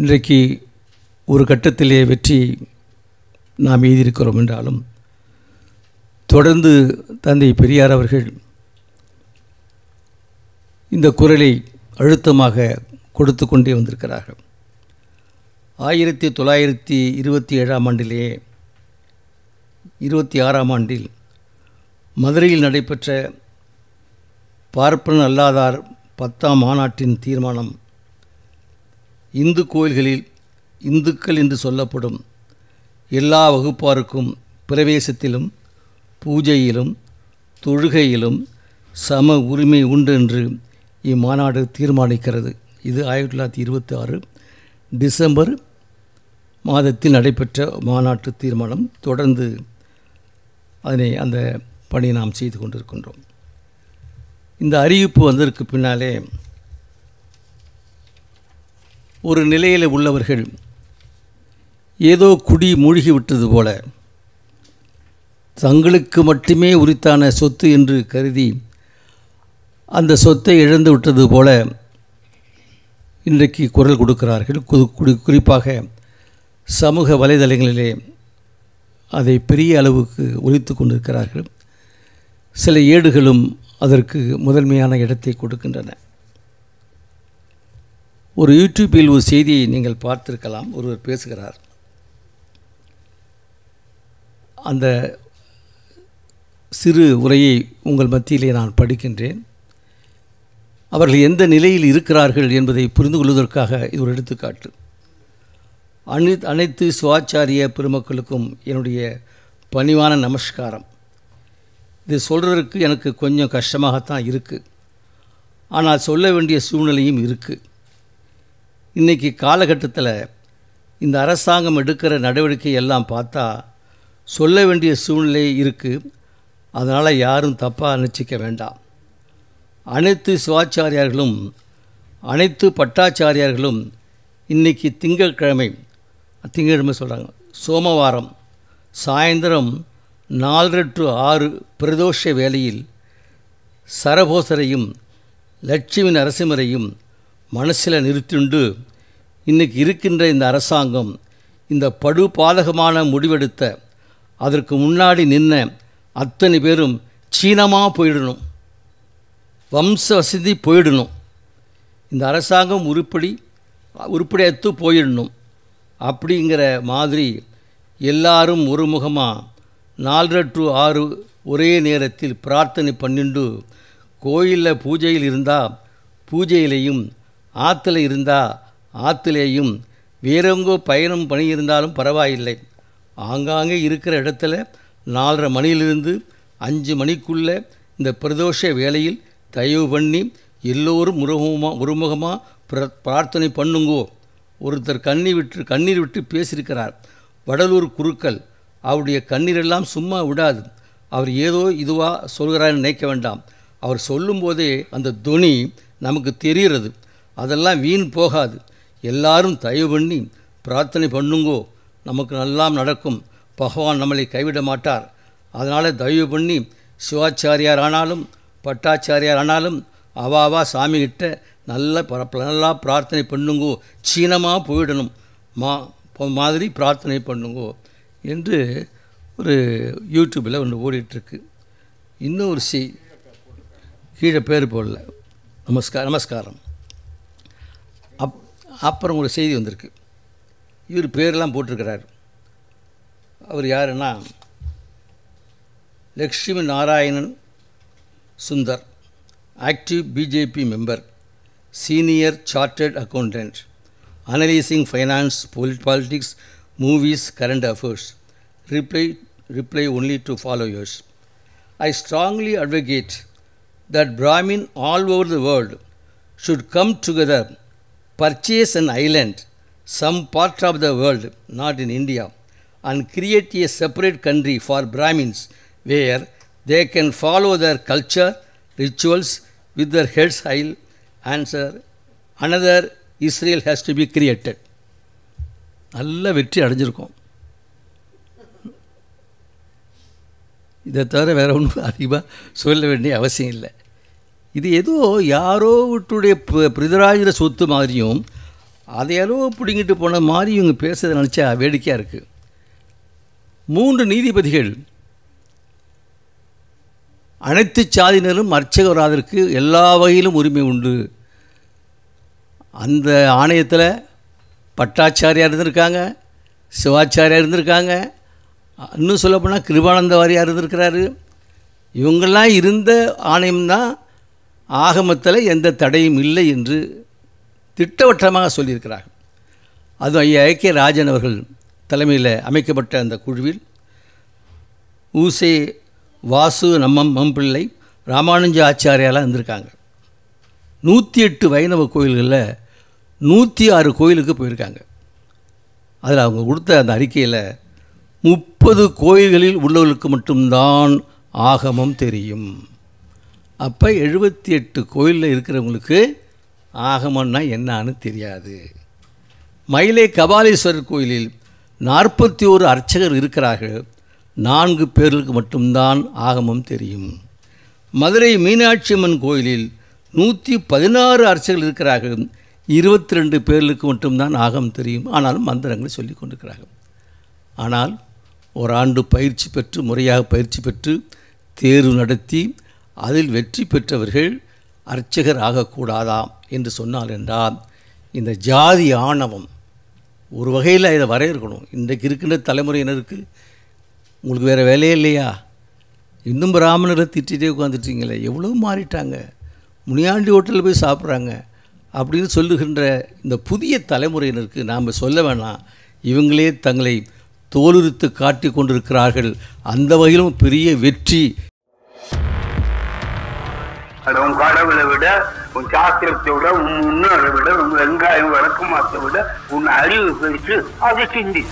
இன்றைக்கு ஒரு கட்டத்திலே வெற்றி நாம் எழுதியிருக்கிறோம் என்றாலும் தொடர்ந்து தந்தை பெரியார் அவர்கள் இந்த குரலை அழுத்தமாக கொடுத்து கொண்டே வந்திருக்கிறார்கள் ஆயிரத்தி தொள்ளாயிரத்தி இருபத்தி ஏழாம் ஆண்டிலே இருபத்தி ஆறாம் ஆண்டில் மதுரையில் நடைபெற்ற பார்ப்பன அல்லாதார் பத்தாம் மாநாட்டின் தீர்மானம் இந்து கோயில்களில் இந்துக்கள் என்று சொல்லப்படும் எல்லா வகுப்பாருக்கும் பிரவேசத்திலும் பூஜையிலும் தொழுகையிலும் சம உரிமை உண்டு என்று இம்மாநாடு தீர்மானிக்கிறது இது ஆயிரத்தி தொள்ளாயிரத்தி இருபத்தி ஆறு டிசம்பர் மாதத்தில் நடைபெற்ற மாநாட்டு தீர்மானம் தொடர்ந்து அதனை அந்த பணி நாம் செய்து கொண்டிருக்கின்றோம் இந்த அறிவிப்பு வந்ததற்கு பின்னாலே ஒரு நிலையில் உள்ளவர்கள் ஏதோ குடி மூழ்கி விட்டது போல தங்களுக்கு மட்டுமே உரித்தான சொத்து என்று கருதி அந்த சொத்தை இழந்து விட்டது போல இன்றைக்கு குரல் கொடுக்கிறார்கள் குறி குறிப்பாக சமூக வலைதளங்களிலே அதை பெரிய அளவுக்கு ஒழித்து கொண்டிருக்கிறார்கள் சில ஏடுகளும் அதற்கு முதன்மையான இடத்தை கொடுக்கின்றன ஒரு யூடியூப்பில் ஒரு செய்தியை நீங்கள் பார்த்திருக்கலாம் ஒருவர் பேசுகிறார் அந்த சிறு உரையை உங்கள் மத்தியிலே நான் படிக்கின்றேன் அவர்கள் எந்த நிலையில் இருக்கிறார்கள் என்பதை புரிந்து கொள்வதற்காக இது ஒரு எடுத்துக்காட்டு அனை அனைத்து சுவாச்சாரிய பெருமக்களுக்கும் என்னுடைய பணிவான நமஸ்காரம் இது சொல்கிறதுக்கு எனக்கு கொஞ்சம் கஷ்டமாகத்தான் இருக்குது ஆனால் சொல்ல வேண்டிய சூழ்நிலையும் இருக்குது இன்றைக்கி காலகட்டத்தில் இந்த அரசாங்கம் எடுக்கிற நடவடிக்கை எல்லாம் பார்த்தா சொல்ல வேண்டிய சூழ்நிலை இருக்குது அதனால் யாரும் தப்பாக நினச்சிக்க வேண்டாம் அனைத்து சிவாச்சாரியார்களும் அனைத்து பட்டாச்சாரியார்களும் இன்றைக்கி திங்கட்கிழமை திங்கட்கிழமை சொல்கிறாங்க சோமவாரம் சாயந்தரம் நாலரை டு ஆறு பிரதோஷ வேலையில் சரபோசரையும் லட்சுமி நரசிம்மரையும் மனசில் நிறுத்திண்டு இன்றைக்கி இருக்கின்ற இந்த அரசாங்கம் இந்த படு பாதகமான முடிவெடுத்த அதற்கு முன்னாடி நின்ன அத்தனை பேரும் சீனமாக போயிடணும் வம்ச வசதி போயிடணும் இந்த அரசாங்கம் உருப்படி உருப்படியத்து போயிடணும் அப்படிங்கிற மாதிரி எல்லாரும் ஒருமுகமாக நாலரை டு ஆறு ஒரே நேரத்தில் பிரார்த்தனை பண்ணிண்டு கோயிலில் பூஜையில் இருந்தால் பூஜையிலையும் ஆற்றுல இருந்தால் ஆற்றுலேயும் வேறெங்கோ பயணம் பணி இருந்தாலும் பரவாயில்லை ஆங்காங்கே இருக்கிற இடத்துல நாலரை மணியிலிருந்து அஞ்சு மணிக்குள்ளே இந்த பிரதோஷ வேலையில் தயவு பண்ணி எல்லோரும் முருகமாக ஒருமுகமாக பிர பிரார்த்தனை பண்ணுங்கோ ஒருத்தர் கண்ணி விட்டு கண்ணீர் விட்டு பேசியிருக்கிறார் வடலூர் குருக்கள் அவருடைய கண்ணீரெல்லாம் சும்மா விடாது அவர் ஏதோ இதுவாக சொல்கிறான்னு நினைக்க வேண்டாம் அவர் சொல்லும்போதே அந்த துணி நமக்கு தெரிகிறது அதெல்லாம் வீண் போகாது எல்லாரும் தயவு பண்ணி பிரார்த்தனை பண்ணுங்கோ நமக்கு நல்லாம் நடக்கும் பகவான் நம்மளை கைவிட மாட்டார் அதனால் தயவு பண்ணி சிவாச்சாரியார் ஆனாலும் பட்டாச்சாரியார் ஆனாலும் அவாவா சாமிகிட்ட நல்ல நல்லா பிரார்த்தனை பண்ணுங்கோ சீனமாக போயிடணும் மா மாதிரி பிரார்த்தனை பண்ணுங்கோ என்று ஒரு யூடியூப்பில் ஒன்று ஓடிட்டுருக்கு இன்னும் ஒரு சி கீழே பேர் போடல நமஸ்கார நமஸ்காரம் அப்புறம் ஒரு செய்தி வந்திருக்கு இவர் பேரெலாம் போட்டிருக்கிறார் அவர் யாருன்னா Lakshmi Narayanan Sundar active BJP member senior chartered accountant analysing finance polit politics movies current affairs reply reply only to followers I strongly advocate that Brahmin all over the world should come together purchase an island, some part of the world, not in India, and create a separate country for Brahmins where they can follow their culture, rituals with their heads high. Answer Another Israel has to be created. நல்ல வெற்றி அடைஞ்சிருக்கோம் இதை தவிர வேறு ஒன்றும் அதிகமாக சொல்ல வேண்டிய அவசியம் இல்லை இது ஏதோ யாரோ விட்டுடைய பிரிதராஜர சொத்து மாதிரியும் அதையளவு பிடுங்கிட்டு போன மாதிரி இவங்க பேசுறதை நினச்சா வேடிக்கையாக இருக்குது மூன்று நீதிபதிகள் அனைத்து சாதியினரும் அர்ச்சகராதற்கு எல்லா வகையிலும் உரிமை உண்டு அந்த ஆணையத்தில் பட்டாச்சாரியார் இருந்திருக்காங்க சிவாச்சாரியார் இருந்திருக்காங்க இன்னும் சொல்லப்போனால் கிருபானந்த வாரியாக இருந்திருக்கிறாரு இவங்கெல்லாம் இருந்த ஆணையம்தான் ஆகமத்தில் எந்த தடையும் இல்லை என்று திட்டவட்டமாக சொல்லியிருக்கிறார்கள் அதுவும் ஐயா ஐக்கிய ராஜன் அவர்கள் தலைமையில் அமைக்கப்பட்ட அந்த குழுவில் ஊசே வாசு நம்மம் மம்பிள்ளை ராமானுஜ ஆச்சாரியாலாம் இருந்திருக்காங்க நூற்றி எட்டு வைணவ கோயில்களில் நூற்றி ஆறு கோயிலுக்கு போயிருக்காங்க அதில் அவங்க கொடுத்த அந்த அறிக்கையில் முப்பது கோயில்களில் உள்ளவர்களுக்கு மட்டும்தான் ஆகமம் தெரியும் அப்போ எழுபத்தி எட்டு கோயிலில் இருக்கிறவங்களுக்கு ஆகமன்னா என்னான்னு தெரியாது மயிலை கபாலீஸ்வரர் கோயிலில் நாற்பத்தி ஒரு அர்ச்சகர் இருக்கிறார்கள் நான்கு பேர்களுக்கு மட்டும்தான் ஆகமம் தெரியும் மதுரை மீனாட்சி அம்மன் கோயிலில் நூற்றி பதினாறு அர்ச்சகர் இருக்கிறார்கள் இருபத்தி ரெண்டு பேர்களுக்கு மட்டும்தான் ஆகம் தெரியும் ஆனாலும் மந்திரங்களை சொல்லி கொண்டிருக்கிறார்கள் ஆனால் ஒரு ஆண்டு பயிற்சி பெற்று முறையாக பயிற்சி பெற்று தேர்வு நடத்தி அதில் வெற்றி பெற்றவர்கள் அர்ச்சகர் ஆகக்கூடாதாம் என்று சொன்னார் என்றால் இந்த ஜாதி ஆணவம் ஒரு வகையில் இதை வரையறுக்கணும் இன்றைக்கு இருக்கின்ற தலைமுறையினருக்கு உங்களுக்கு வேறு வேலையே இல்லையா இன்னும் பிராமணரை திட்டிகிட்டே உட்காந்துட்டீங்களே எவ்வளோ மாறிட்டாங்க முனியாண்டி ஹோட்டலில் போய் சாப்பிட்றாங்க அப்படின்னு சொல்லுகின்ற இந்த புதிய தலைமுறையினருக்கு நாம் சொல்ல வேணாம் இவங்களே தங்களை தோலுரித்து காட்டி கொண்டிருக்கிறார்கள் அந்த வகையிலும் பெரிய வெற்றி அது உன் கடவுளை விட உன் சாஸ்திரத்தை விட உன் முன்னோரை விட உன் வெங்காயம் வழக்கமாத்தை விட உன் அறிவு பெற்று அதை சிந்தி